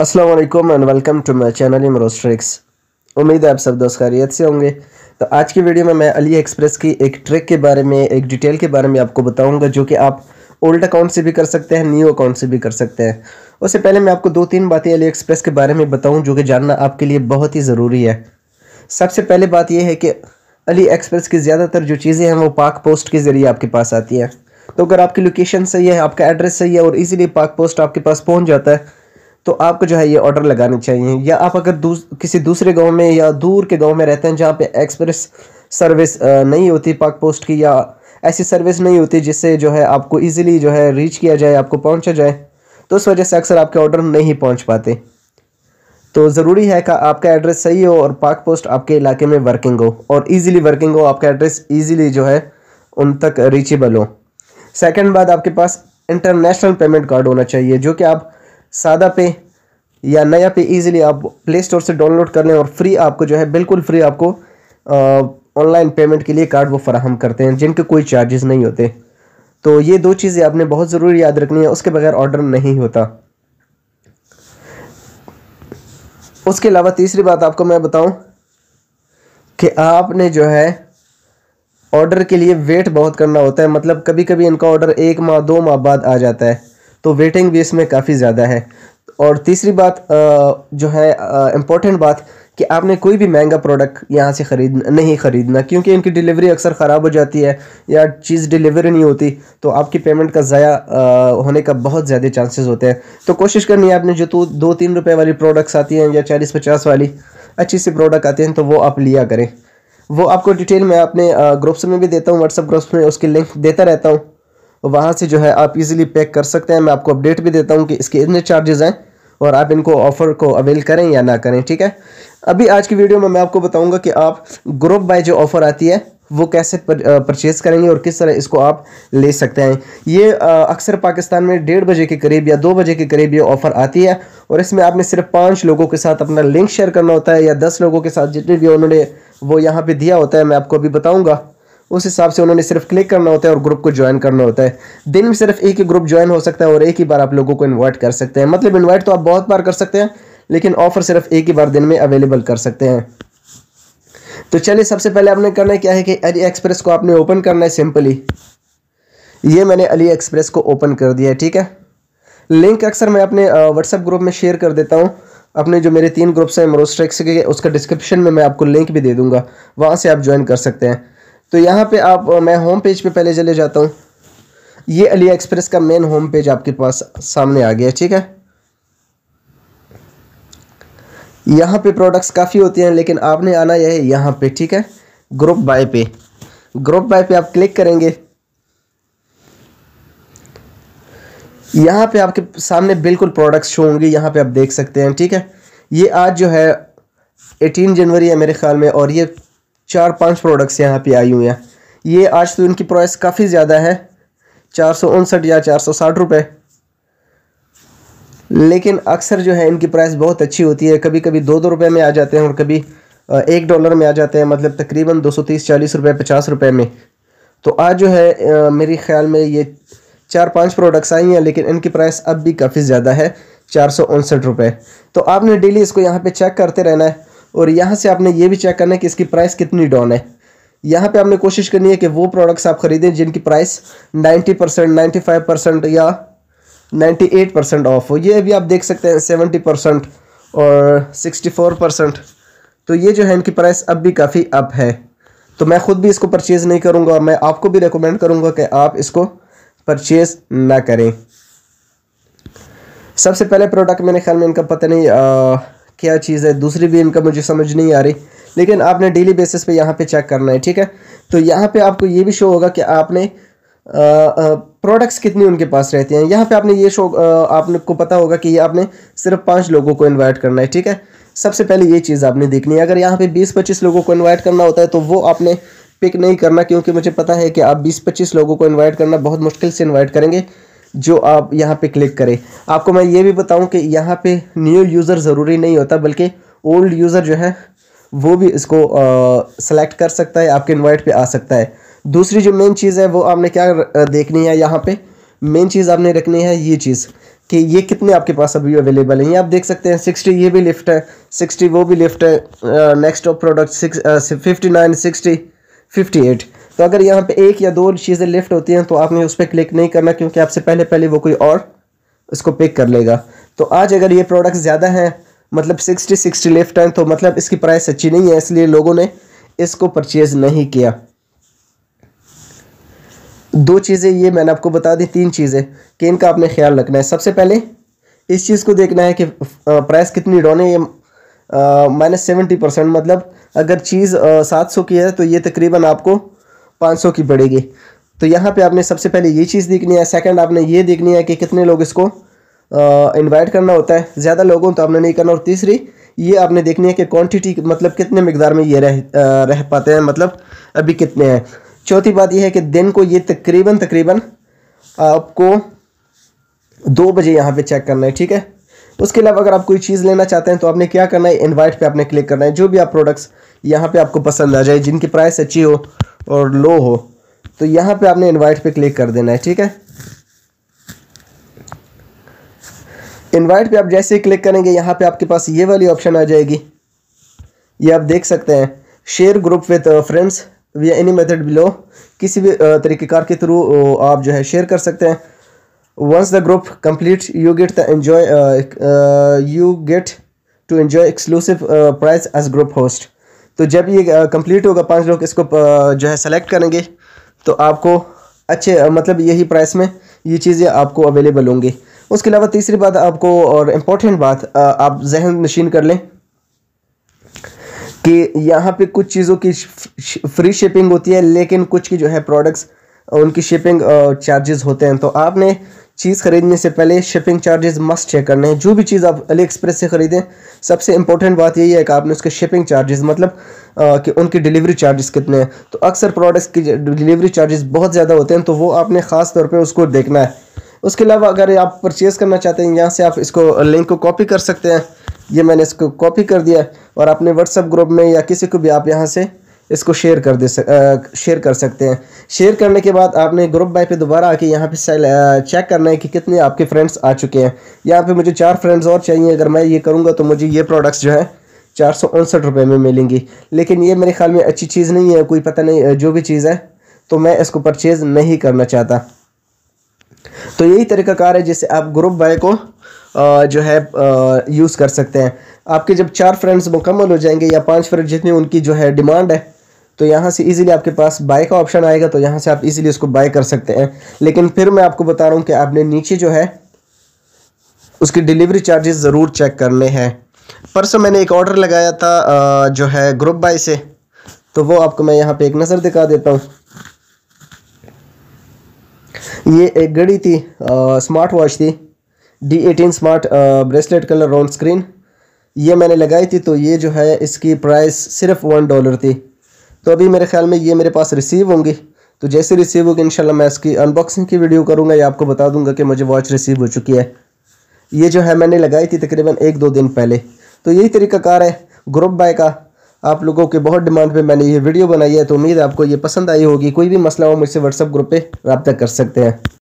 Aslam and welcome to my channel Imroz Tricks उम्मीद है आप सब दोस्त खैरियत से होंगे तो आज की वीडियो में मैं अली एक्सप्रेस की एक ट्रिक के बारे में एक डिटेल के बारे में आपको बताऊंगा जो कि आप ओल्ड अकाउंट से भी कर सकते हैं न्यू अकाउंट से भी कर सकते हैं उससे पहले मैं आपको दो तीन बातें अली एक्सप्रेस के बारे में बताऊँ जो कि जानना आपके लिए बहुत ही ज़रूरी है सबसे पहले बात यह है कि अली एक्सप्रेस की ज़्यादातर जो चीज़ें हैं वो पाक पोस्ट के ज़रिए आपके पास आती हैं तो अगर आपकी लोकेशन सही है आपका एड्रेस सही है और ईज़िली पाक पोस्ट आपके पास पहुँच जाता है तो आपको जो है ये ऑर्डर लगाने चाहिए या आप अगर दूस, किसी दूसरे गाँव में या दूर के गाँव में रहते हैं जहाँ पर एक्सप्रेस सर्विस नहीं होती पाक पोस्ट की या ऐसी सर्विस नहीं होती जिससे जो है आपको इजीली जो है रीच किया जाए आपको पहुँचा जाए तो उस वजह से अक्सर आपके ऑर्डर नहीं पहुँच पाते तो ज़रूरी है कि आपका एड्रेस सही हो और पाक पोस्ट आपके इलाके में वर्किंग हो और ईज़िली वर्किंग हो आपका एड्रेस ईज़िली जो है उन तक रीचेबल हो सेकेंड बाद आपके पास इंटरनेशनल पेमेंट कार्ड होना चाहिए जो कि आप सादा पे या नया पे इजीली आप प्ले स्टोर से डाउनलोड कर लें और फ्री आपको जो है बिल्कुल फ्री आपको ऑनलाइन पेमेंट के लिए कार्ड वो फराहम करते हैं जिनके कोई चार्जेस नहीं होते तो ये दो चीज़ें आपने बहुत ज़रूरी याद रखनी है उसके बगैर ऑर्डर नहीं होता उसके अलावा तीसरी बात आपको मैं बताऊं कि आपने जो है ऑर्डर के लिए वेट बहुत करना होता है मतलब कभी कभी इनका ऑर्डर एक माह दो माह बाद आ जाता है तो वेटिंग भी इसमें काफ़ी ज़्यादा है और तीसरी बात जो है इम्पोर्टेंट बात कि आपने कोई भी महंगा प्रोडक्ट यहाँ से ख़रीद नहीं ख़रीदना क्योंकि इनकी डिलीवरी अक्सर ख़राब हो जाती है या चीज़ डिलीवर नहीं होती तो आपकी पेमेंट का ज़ाया होने का बहुत ज़्यादा चांसेस होते हैं तो कोशिश करनी है आपने जो तो दो तीन रुपये वाली प्रोडक्ट्स आती हैं या चालीस पचास वाली अच्छी सी प्रोडक्ट आते हैं तो वो आप लिया करें वो आपको डिटेल मैं अपने ग्रुप्स में भी देता हूँ व्हाट्सअप ग्रुप्स में उसकी लिंक देता रहता हूँ वहाँ से जो है आप इजीली पैक कर सकते हैं मैं आपको अपडेट भी देता हूँ कि इसके इतने चार्जेस हैं और आप इनको ऑफ़र को अवेल करें या ना करें ठीक है अभी आज की वीडियो में मैं आपको बताऊँगा कि आप ग्रुप बाय जो ऑफ़र आती है वो कैसे परचेज़ करेंगे और किस तरह इसको आप ले सकते हैं ये अक्सर पाकिस्तान में डेढ़ बजे के करीब या दो बजे के करीब ये ऑफ़र आती है और इसमें आपने सिर्फ पाँच लोगों के साथ अपना लिंक शेयर करना होता है या दस लोगों के साथ जितने भी उन्होंने वो यहाँ पर दिया होता है मैं आपको अभी बताऊँगा उस हिसाब से उन्होंने सिर्फ क्लिक करना होता है और ग्रुप को ज्वाइन करना होता है दिन में सिर्फ एक ही ग्रुप ज्वाइन हो सकता है और एक ही बार आप लोगों को इन्वाइट कर सकते हैं मतलब इन्वाइट तो आप बहुत बार कर सकते हैं लेकिन ऑफर सिर्फ एक ही बार दिन में अवेलेबल कर सकते हैं तो चलिए सबसे पहले आपने करना क्या है कि अली एक्सप्रेस को आपने ओपन करना है सिंपली ये मैंने अली एक्सप्रेस को ओपन कर दिया है ठीक है लिंक अक्सर मैं अपने व्हाट्सएप ग्रुप में शेयर कर देता हूँ अपने जो मेरे तीन ग्रुप्स हैं मरोस्ट्रेक्स के उसका डिस्क्रिप्शन में मैं आपको लिंक भी दे दूंगा वहाँ से आप ज्वाइन कर सकते हैं तो यहाँ पे आप मैं होम पेज पे पहले चले जाता हूँ ये अली एक्सप्रेस का मेन होम पेज आपके पास सामने आ गया ठीक है यहाँ पे प्रोडक्ट्स काफ़ी होते हैं लेकिन आपने आना यह है यहाँ पे ठीक है ग्रुप बाय पे ग्रुप बाय पे आप क्लिक करेंगे यहाँ पे आपके सामने बिल्कुल प्रोडक्ट्स शो होंगे यहाँ पे आप देख सकते हैं ठीक है ये आज जो है 18 जनवरी है मेरे ख्याल में और ये चार पांच प्रोडक्ट्स यहाँ पे आई हुई हैं ये आज तो इनकी प्राइस काफ़ी ज़्यादा है चार सौ उनसठ या चार सौ साठ रुपये लेकिन अक्सर जो है इनकी प्राइस बहुत अच्छी होती है कभी कभी दो दो रुपये में आ जाते हैं और कभी एक डॉलर में आ जाते हैं मतलब तकरीबन दो सौ तीस चालीस रुपये पचास रुपये में तो आज जो है मेरे ख्याल में ये चार पाँच प्रोडक्ट्स आई हैं लेकिन इनकी प्राइस अब भी काफ़ी ज़्यादा है चार सौ उनसठ रुपये तो आपने डेली इसको यहाँ पे चेक करते रहना है और यहाँ से आपने ये भी चेक करना है कि इसकी प्राइस कितनी डाउन है यहाँ पे आपने कोशिश करनी है कि वो प्रोडक्ट्स आप खरीदें जिनकी प्राइस 90 परसेंट नाइन्टी परसेंट या 98 परसेंट ऑफ हो ये भी आप देख सकते हैं 70 परसेंट और 64 परसेंट तो ये जो है इनकी प्राइस अब भी काफ़ी अप है तो मैं ख़ुद भी इसको परचेज़ नहीं करूँगा और मैं आपको भी रिकमेंड करूँगा कि आप इसको परचेज़ ना करें सबसे पहले प्रोडक्ट मेरे ख्याल में इनका पता नहीं आ, क्या चीज़ है दूसरी भी इनकम मुझे समझ नहीं आ रही लेकिन आपने डेली बेसिस पे यहाँ पे चेक करना है ठीक है तो यहाँ पे आपको ये भी शो होगा कि आपने प्रोडक्ट्स कितनी उनके पास रहती हैं यहाँ पे आपने ये शो आपने को पता होगा कि ये आपने सिर्फ पाँच लोगों को इनवाइट करना है ठीक है सबसे पहले ये चीज़ आपने देखनी है अगर यहाँ पे बीस पच्चीस लोगों को इन्वाइट करना होता है तो वो आपने पिक नहीं करना क्योंकि मुझे पता है कि आप बीस पच्चीस लोगों को इन्वाइट करना बहुत मुश्किल से इन्वाइट करेंगे जो आप यहाँ पे क्लिक करें आपको मैं ये भी बताऊँ कि यहाँ पे न्यू यूज़र ज़रूरी नहीं होता बल्कि ओल्ड यूज़र जो है वो भी इसको सेलेक्ट कर सकता है आपके इन्वाइट पे आ सकता है दूसरी जो मेन चीज़ है वो आपने क्या देखनी है यहाँ पे मेन चीज़ आपने रखनी है ये चीज़ कि ये कितने आपके पास अभी अवेलेबल हैं ये आप देख सकते हैं सिक्सटी ये भी लिफ्ट है सिक्सटी वो भी लिफ्ट है next of product six fifty nine sixty fifty eight तो अगर यहाँ पे एक या दो चीज़ें लेफ्ट होती हैं तो आपने उस पर क्लिक नहीं करना क्योंकि आपसे पहले पहले वो कोई और उसको पिक कर लेगा तो आज अगर ये प्रोडक्ट ज़्यादा हैं मतलब सिक्सटी सिक्सटी लेफ्ट हैं तो मतलब इसकी प्राइस अच्छी नहीं है इसलिए लोगों ने इसको परचेज़ नहीं किया दो चीज़ें ये मैंने आपको बता दी तीन चीज़ें कि इनका आपने ख्याल रखना है सबसे पहले इस चीज़ को देखना है कि प्राइस कितनी डाउन है ये माइनस सेवेंटी परसेंट मतलब अगर चीज़ सात सौ की है तो ये तकरीबन आपको पाँच की पड़ेगी तो यहाँ पर आपने सबसे पहले ये चीज़ देखनी है सेकेंड आपने ये देखनी है कि कितने लोग इसको इन्वाइट करना होता है ज़्यादा लोगों तो आपने नहीं करना और तीसरी ये आपने देखनी है कि क्वांटिटी मतलब कितने मकदार में ये रह आ, रह पाते हैं मतलब अभी कितने हैं चौथी बात यह है कि दिन को ये तकरीबन तकरीबन आपको दो बजे यहाँ पे चेक करना है ठीक है उसके अलावा अगर आप कोई चीज़ लेना चाहते हैं तो आपने क्या करना है इन्वाइट पर आपने क्लिक करना है जो भी आप प्रोडक्ट्स यहाँ पर आपको पसंद आ जाए जिनकी प्राइस अच्छी हो और लो हो तो यहाँ पे आपने इनवाइट पे क्लिक कर देना है ठीक है इनवाइट पे आप जैसे ही क्लिक करेंगे यहाँ पे आपके पास ये वाली ऑप्शन आ जाएगी ये आप देख सकते हैं शेयर ग्रुप विथ फ्रेंड्स या एनी मेथड बिलो किसी भी uh, तरीक़ेकार के थ्रू uh, आप जो है शेयर कर सकते हैं once the group complete you get the enjoy you get to get exclusive prize as group host तो जब ये कंप्लीट होगा पाँच लोग इसको जो है सेलेक्ट करेंगे तो आपको अच्छे मतलब यही प्राइस में ये चीज़ें आपको अवेलेबल होंगी उसके अलावा तीसरी बात आपको और इम्पोर्टेंट बात आप जहन नशीन कर लें कि यहाँ पे कुछ चीज़ों की फ्री शिपिंग होती है लेकिन कुछ की जो है प्रोडक्ट्स उनकी शिपिंग चार्जेस होते हैं तो आपने चीज़ खरीदने से पहले शिपिंग चार्जेस मस्ट चेक करने हैं जो भी चीज़ आप अली एक्सप्रेस से ख़रीदें सबसे इंपॉर्टेंट बात यही है कि आपने उसके शिपिंग चार्जेस मतलब आ, कि उनके डिलीवरी चार्जेस कितने हैं तो अक्सर प्रोडक्ट्स की डिलीवरी चार्जेस बहुत ज़्यादा होते हैं तो वो आपने ख़ास तौर पर उसको देखना है उसके अलावा अगर आप परचेज़ करना चाहते हैं यहाँ से आप इसको लिंक को कॉपी कर सकते हैं ये मैंने इसको कॉपी कर दिया और अपने व्हाट्सअप ग्रुप में या किसी को भी आप यहाँ से इसको शेयर कर दे सक, शेयर कर सकते हैं शेयर करने के बाद आपने ग्रुप बाय पे दोबारा आके यहाँ पे चेक करना है कि कितने आपके फ्रेंड्स आ चुके हैं यहाँ पे मुझे चार फ्रेंड्स और चाहिए अगर मैं ये करूँगा तो मुझे ये प्रोडक्ट्स जो है चार सौ उनसठ रुपये में मिलेंगी लेकिन ये मेरे ख्याल में अच्छी चीज़ नहीं है कोई पता नहीं जो भी चीज़ है तो मैं इसको परचेज़ नहीं करना चाहता तो यही तरीकाकार है जिससे आप ग्रुप बाय को जो है यूज़ कर सकते हैं आपके जब चार फ्रेंड्स मुकम्मल हो जाएंगे या पांच फ्रेंड जितनी उनकी जो है डिमांड है तो यहाँ से इजीली आपके पास बाय का ऑप्शन आएगा तो यहाँ से आप इजीली इसको बाय कर सकते हैं लेकिन फिर मैं आपको बता रहा हूँ कि आपने नीचे जो है उसकी डिलीवरी चार्जेस ज़रूर चेक करने हैं परसों मैंने एक ऑर्डर लगाया था जो है ग्रुप बाय से तो वो आपको मैं यहाँ पे एक नज़र दिखा देता हूँ ये एक घड़ी थी आ, स्मार्ट वॉच थी D eighteen smart bracelet colour round screen ये मैंने लगाई थी तो ये जो है इसकी प्राइस सिर्फ वन डॉलर थी तो अभी मेरे ख्याल में ये मेरे पास रिसीव होंगी तो जैसे रिसीव होगी इंशाल्लाह मैं इसकी अनबॉक्सिंग की वीडियो करूँगा या आपको बता दूंगा कि मुझे वॉच रिसीव हो चुकी है ये जो है मैंने लगाई थी तकरीबन एक दो दिन पहले तो यही तरीकाकार है ग्रुप बाय का आप लोगों के बहुत डिमांड पे मैंने ये वीडियो बनाई है तो उम्मीद है आपको ये पसंद आई होगी कोई भी मसला हो मुझसे व्हाट्सअप ग्रुप पे रबता कर सकते हैं